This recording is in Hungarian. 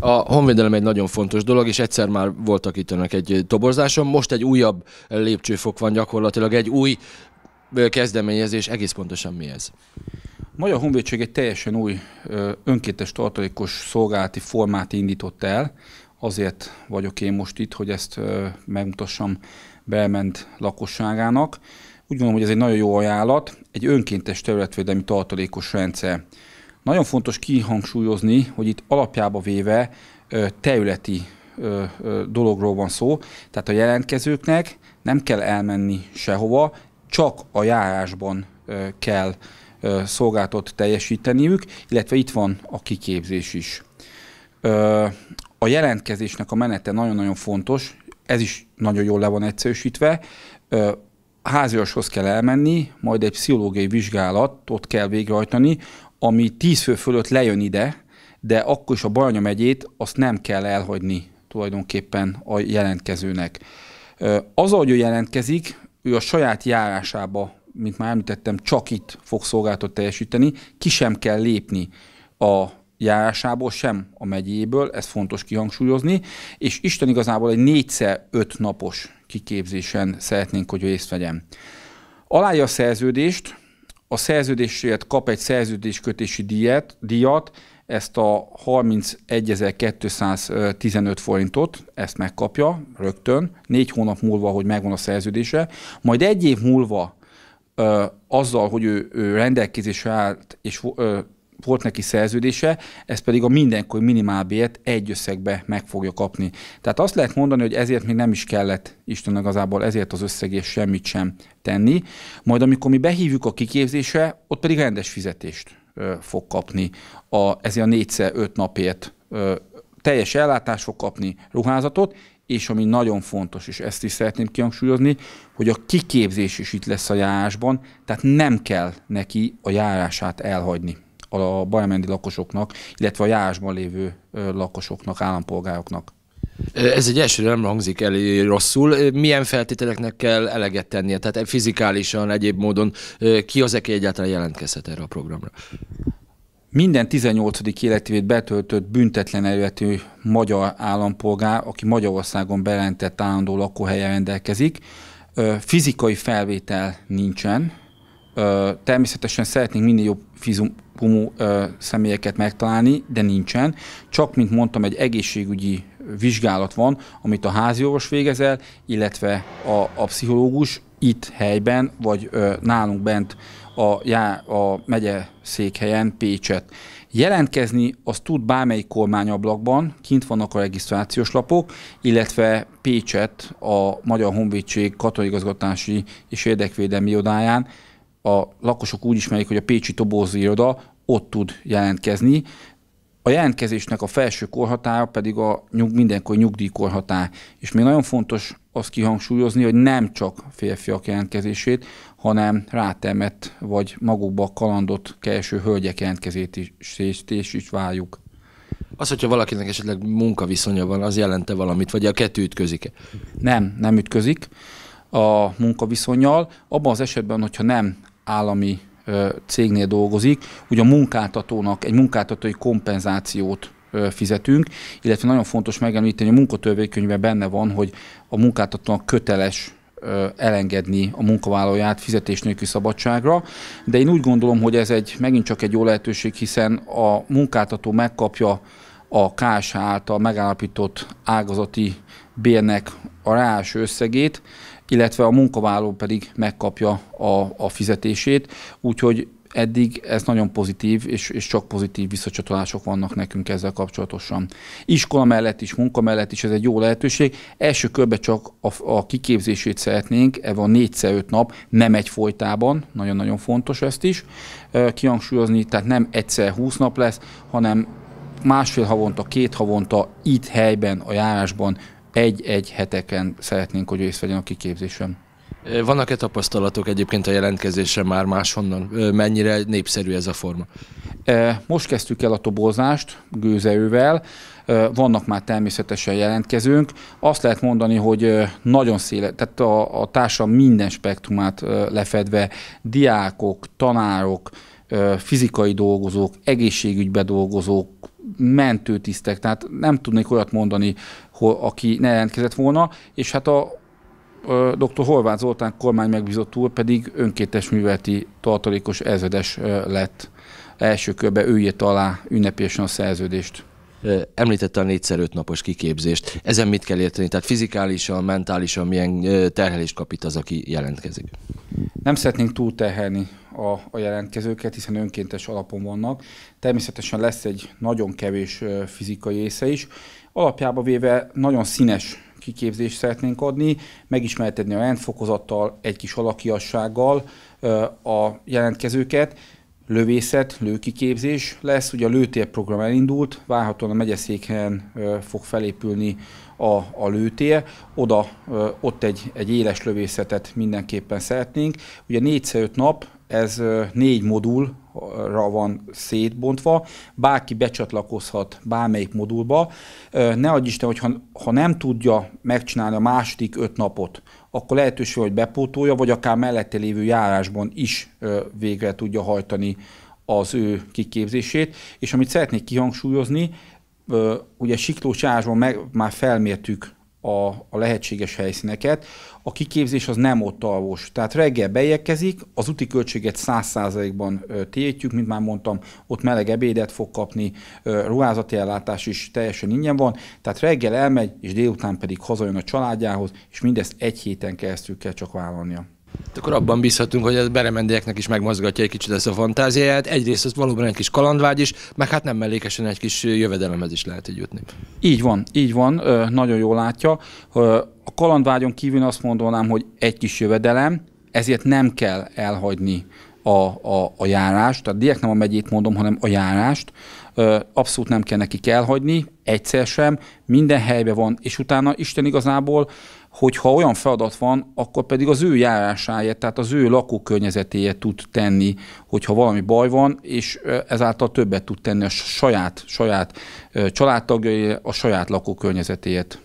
A honvédelem egy nagyon fontos dolog, és egyszer már voltak itt önök egy toborzáson, most egy újabb lépcsőfok van gyakorlatilag, egy új kezdeményezés, egész pontosan mi ez? A Magyar Honvédség egy teljesen új önkéntes tartalékos szolgálati formát indított el, azért vagyok én most itt, hogy ezt megmutassam belment lakosságának. Úgy gondolom, hogy ez egy nagyon jó ajánlat, egy önkéntes területvédelmi tartalékos rendszer. Nagyon fontos kihangsúlyozni, hogy itt alapjába véve területi dologról van szó, tehát a jelentkezőknek nem kell elmenni sehova, csak a járásban kell szolgáltat teljesíteniük, illetve itt van a kiképzés is. A jelentkezésnek a menete nagyon-nagyon fontos, ez is nagyon jól le van egyszerűsítve. Háziashoz kell elmenni, majd egy pszichológiai vizsgálatot kell végrehajtani, ami tíz fő fölött lejön ide, de akkor is a Bajanya megyét azt nem kell elhagyni tulajdonképpen a jelentkezőnek. Az ahogy ő jelentkezik, ő a saját járásába, mint már említettem, csak itt fog szolgáltat teljesíteni, ki sem kell lépni a járásából, sem a megyéből, ez fontos kihangsúlyozni, és Isten igazából egy 4 x napos kiképzésen szeretnénk, hogy részt vegyem. Alája a szerződést, a szerződésért kap egy szerződéskötési díjat, díjat ezt a 31.215 forintot, ezt megkapja rögtön, négy hónap múlva, hogy megvan a szerződése, majd egy év múlva azzal, hogy ő, ő rendelkezésre állt, és volt neki szerződése, ez pedig a mindenkor minimálbért egy összegbe meg fogja kapni. Tehát azt lehet mondani, hogy ezért még nem is kellett Isten igazából ezért az összegért semmit sem tenni. Majd amikor mi behívjuk a kiképzésre, ott pedig rendes fizetést fog kapni a, ezért a négyszer öt napért teljes ellátás fog kapni ruházatot, és ami nagyon fontos, és ezt is szeretném kihangsúlyozni, hogy a kiképzés is itt lesz a járásban, tehát nem kell neki a járását elhagyni a bajamendi lakosoknak, illetve a járásban lévő lakosoknak, állampolgároknak. Ez egy elsőre nem hangzik el rosszul. Milyen feltételeknek kell eleget tennie? Tehát fizikálisan, egyéb módon ki az, aki egyáltalán jelentkezhet erre a programra? Minden 18. életévét betöltött büntetlen eredetű magyar állampolgár, aki Magyarországon bejelentett állandó lakóhelye rendelkezik, fizikai felvétel nincsen, természetesen szeretnénk minél jobb gumu ö, személyeket megtalálni, de nincsen. Csak, mint mondtam, egy egészségügyi vizsgálat van, amit a háziorvos végez el, illetve a, a pszichológus itt helyben, vagy ö, nálunk bent a, já, a megye székhelyen, Pécset. Jelentkezni az tud bármelyik kormányablakban, kint vannak a regisztrációs lapok, illetve Pécset a Magyar Honvédség katoligazgatási és érdekvédelmi odáján a lakosok úgy ismerik, hogy a Pécsi Tobózi iroda ott tud jelentkezni, a jelentkezésnek a felső korhatára pedig a nyug, mindenkor nyugdíjkorhatár. És még nagyon fontos azt kihangsúlyozni, hogy nem csak férfiak jelentkezését, hanem rátemett vagy magukba kalandot kereső hölgyek jelentkezését is, is, is várjuk. Az, hogyha valakinek esetleg munkaviszonya van, az jelente valamit, vagy a kettő ütközik-e? Nem, nem ütközik a munkaviszonyal. Abban az esetben, hogyha nem állami cégnél dolgozik, ugye a munkáltatónak egy munkáltatói kompenzációt fizetünk, illetve nagyon fontos megemlíteni, hogy a munkatörvénykönyvben benne van, hogy a munkáltatónak köteles elengedni a munkavállalóját fizetés nélküli szabadságra, de én úgy gondolom, hogy ez egy megint csak egy jó lehetőség, hiszen a munkáltató megkapja a KSH által megállapított ágazati bérnek a ráás összegét, illetve a munkavállaló pedig megkapja a, a fizetését, úgyhogy eddig ez nagyon pozitív, és, és csak pozitív visszacsatolások vannak nekünk ezzel kapcsolatosan. Iskola mellett is, munka mellett is ez egy jó lehetőség. Első körben csak a, a kiképzését szeretnénk, ebben a 4 5 nap nem egy folytában, nagyon-nagyon fontos ezt is kihangsúlyozni, tehát nem egyszer 20 nap lesz, hanem másfél havonta, két havonta itt helyben, a járásban egy-egy heteken szeretnénk, hogy részt vegyen a kiképzésen. Vannak-e tapasztalatok egyébként a jelentkezésre már máshonnan? Mennyire népszerű ez a forma? Most kezdtük el a tobozást gőzeővel, vannak már természetesen jelentkezőnk. Azt lehet mondani, hogy nagyon széle, tehát a, a társa minden spektrumát lefedve, diákok, tanárok, fizikai dolgozók, egészségügybe dolgozók, mentőtisztek, tehát nem tudnék olyat mondani, hol, aki ne jelentkezett volna, és hát a, dr. Horváth Zoltán kormány megbízott úr pedig önkétes műveleti tartalékos ezredes lett. Első körben ő írt alá ünnepésen a szerződést. Említette a négyszer öt napos kiképzést. Ezen mit kell érteni? Tehát fizikálisan, mentálisan milyen terhelést kap itt az, aki jelentkezik? Nem szeretnénk terhelni a, a jelentkezőket, hiszen önkéntes alapon vannak. Természetesen lesz egy nagyon kevés fizikai része is. Alapjába véve nagyon színes kiképzést szeretnénk adni, megismertetni a rendfokozattal, egy kis alakiassággal a jelentkezőket, lövészet, lőkiképzés lesz. Ugye a lőtérprogram elindult, várhatóan a megyeszékhelyen fog felépülni a, a lőtér. Oda, ott egy, egy éles lövészetet mindenképpen szeretnénk. Ugye 4 5 nap, ez négy modul ra van szétbontva, bárki becsatlakozhat bármelyik modulba. Ne adj Isten, hogy ha, ha nem tudja megcsinálni a második öt napot, akkor lehetőség, hogy bepótolja, vagy akár mellette lévő járásban is végre tudja hajtani az ő kiképzését. És amit szeretnék kihangsúlyozni, ugye siklós járásban meg, már felmértük a, a lehetséges helyszíneket. A kiképzés az nem ott alvos. Tehát reggel bejegyezik, az úti költséget 100%-ban tétjük, mint már mondtam, ott meleg ebédet fog kapni, ruházati ellátás is teljesen ingyen van, tehát reggel elmegy, és délután pedig hazajön a családjához, és mindezt egy héten keresztül kell csak vállalnia. Hát akkor abban bízhatunk, hogy a beremendieknek is megmozgatja egy kicsit ezt a fantáziáját. Egyrészt az valóban egy kis kalandvágy is, meg hát nem mellékesen egy kis jövedelemhez is lehet így jutni. Így van, így van, nagyon jól látja. A kalandvágyon kívül azt mondanám, hogy egy kis jövedelem, ezért nem kell elhagyni a, a, a járást, tehát direkt nem a megyét mondom, hanem a járást, abszolút nem kell nekik elhagyni, egyszer sem, minden helyben van, és utána Isten igazából hogyha olyan feladat van, akkor pedig az ő járásáért, tehát az ő lakókörnyezetéért tud tenni, hogyha valami baj van, és ezáltal többet tud tenni a saját, saját családtagjai, a saját lakókörnyezetéért.